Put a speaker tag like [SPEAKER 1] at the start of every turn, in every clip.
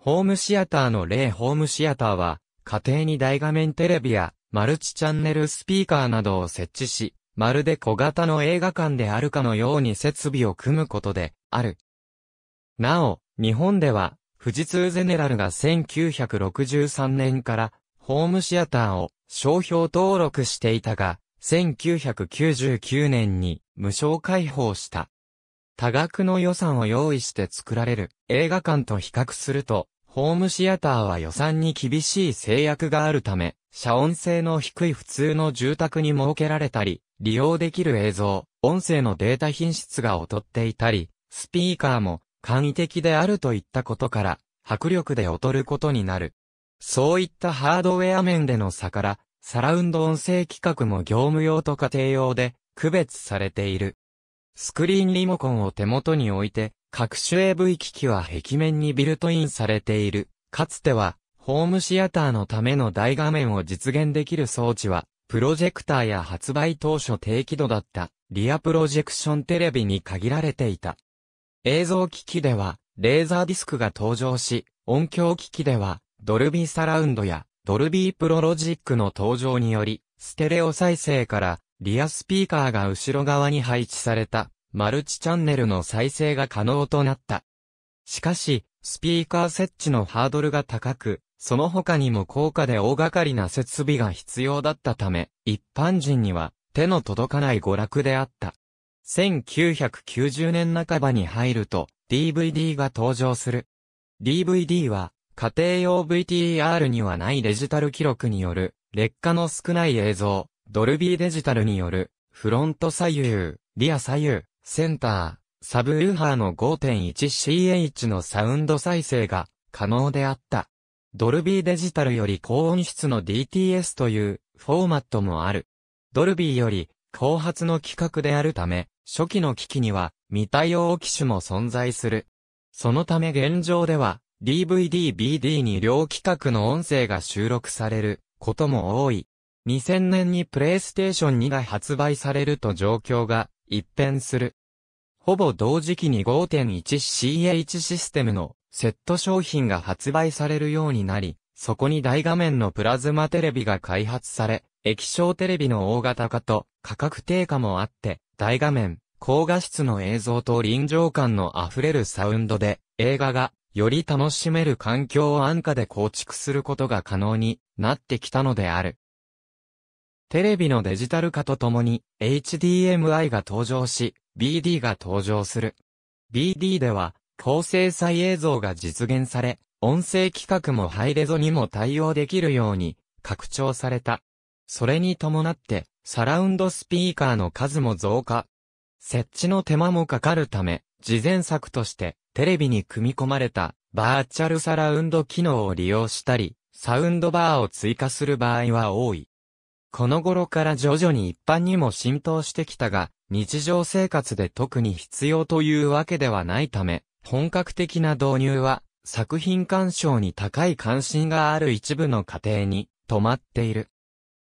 [SPEAKER 1] ホームシアターの例ホームシアターは、家庭に大画面テレビやマルチチャンネルスピーカーなどを設置し、まるで小型の映画館であるかのように設備を組むことである。なお、日本では、富士通ゼネラルが1963年からホームシアターを商標登録していたが、1999年に無償開放した。多額の予算を用意して作られる映画館と比較すると、ホームシアターは予算に厳しい制約があるため、遮音性の低い普通の住宅に設けられたり、利用できる映像、音声のデータ品質が劣っていたり、スピーカーも簡易的であるといったことから、迫力で劣ることになる。そういったハードウェア面での差から、サラウンド音声規格も業務用と家庭用で区別されている。スクリーンリモコンを手元に置いて、各種 AV 機器は壁面にビルトインされている。かつては、ホームシアターのための大画面を実現できる装置は、プロジェクターや発売当初低輝度だった、リアプロジェクションテレビに限られていた。映像機器では、レーザーディスクが登場し、音響機器では、ドルビーサラウンドや、ドルビープロロジックの登場により、ステレオ再生から、リアスピーカーが後ろ側に配置された、マルチチャンネルの再生が可能となった。しかし、スピーカー設置のハードルが高く、その他にも高価で大掛かりな設備が必要だったため、一般人には手の届かない娯楽であった。1990年半ばに入ると DVD が登場する。DVD は家庭用 VTR にはないデジタル記録による劣化の少ない映像、ドルビーデジタルによるフロント左右、リア左右、センター、サブウーハーの 5.1ch のサウンド再生が可能であった。ドルビーデジタルより高音質の DTS というフォーマットもある。ドルビーより後発の規格であるため、初期の機器には未対応機種も存在する。そのため現状では DVD、BD に両規格の音声が収録されることも多い。2000年にプレイステーション2が発売されると状況が一変する。ほぼ同時期に 5.1CH システムのセット商品が発売されるようになり、そこに大画面のプラズマテレビが開発され、液晶テレビの大型化と価格低下もあって、大画面、高画質の映像と臨場感の溢れるサウンドで、映画がより楽しめる環境を安価で構築することが可能になってきたのである。テレビのデジタル化とともに HDMI が登場し、BD が登場する。BD では、高精細映像が実現され、音声規格もハイレゾにも対応できるように拡張された。それに伴って、サラウンドスピーカーの数も増加。設置の手間もかかるため、事前作としてテレビに組み込まれたバーチャルサラウンド機能を利用したり、サウンドバーを追加する場合は多い。この頃から徐々に一般にも浸透してきたが、日常生活で特に必要というわけではないため、本格的な導入は、作品鑑賞に高い関心がある一部の家庭に、止まっている。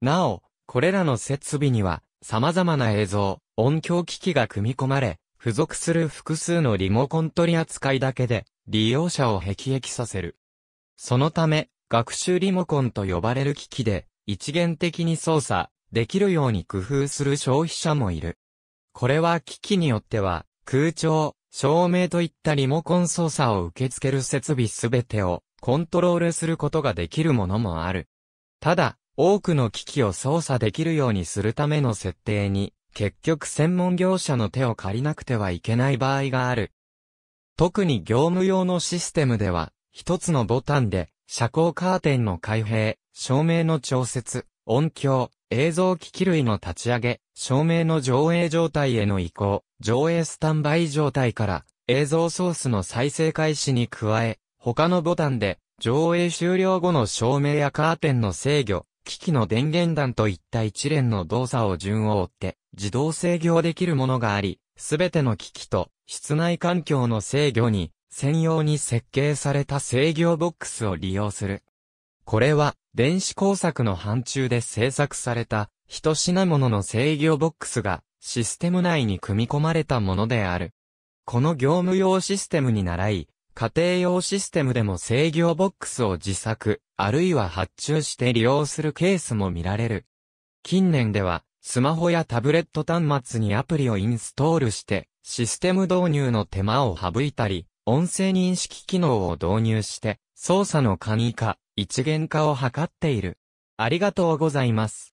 [SPEAKER 1] なお、これらの設備には、様々な映像、音響機器が組み込まれ、付属する複数のリモコン取り扱いだけで、利用者を辟易させる。そのため、学習リモコンと呼ばれる機器で、一元的に操作できるように工夫する消費者もいる。これは機器によっては、空調、照明といったリモコン操作を受け付ける設備すべてをコントロールすることができるものもある。ただ、多くの機器を操作できるようにするための設定に、結局専門業者の手を借りなくてはいけない場合がある。特に業務用のシステムでは、一つのボタンで遮光カーテンの開閉、照明の調節、音響、映像機器類の立ち上げ、照明の上映状態への移行、上映スタンバイ状態から映像ソースの再生開始に加え、他のボタンで上映終了後の照明やカーテンの制御、機器の電源弾といった一連の動作を順を追って自動制御できるものがあり、すべての機器と室内環境の制御に専用に設計された制御ボックスを利用する。これは電子工作の範疇で制作された、一品物の制御ボックスが、システム内に組み込まれたものである。この業務用システムに倣い、家庭用システムでも制御ボックスを自作、あるいは発注して利用するケースも見られる。近年では、スマホやタブレット端末にアプリをインストールして、システム導入の手間を省いたり、音声認識機能を導入して、操作の簡易化、一元化を図っている。ありがとうございます。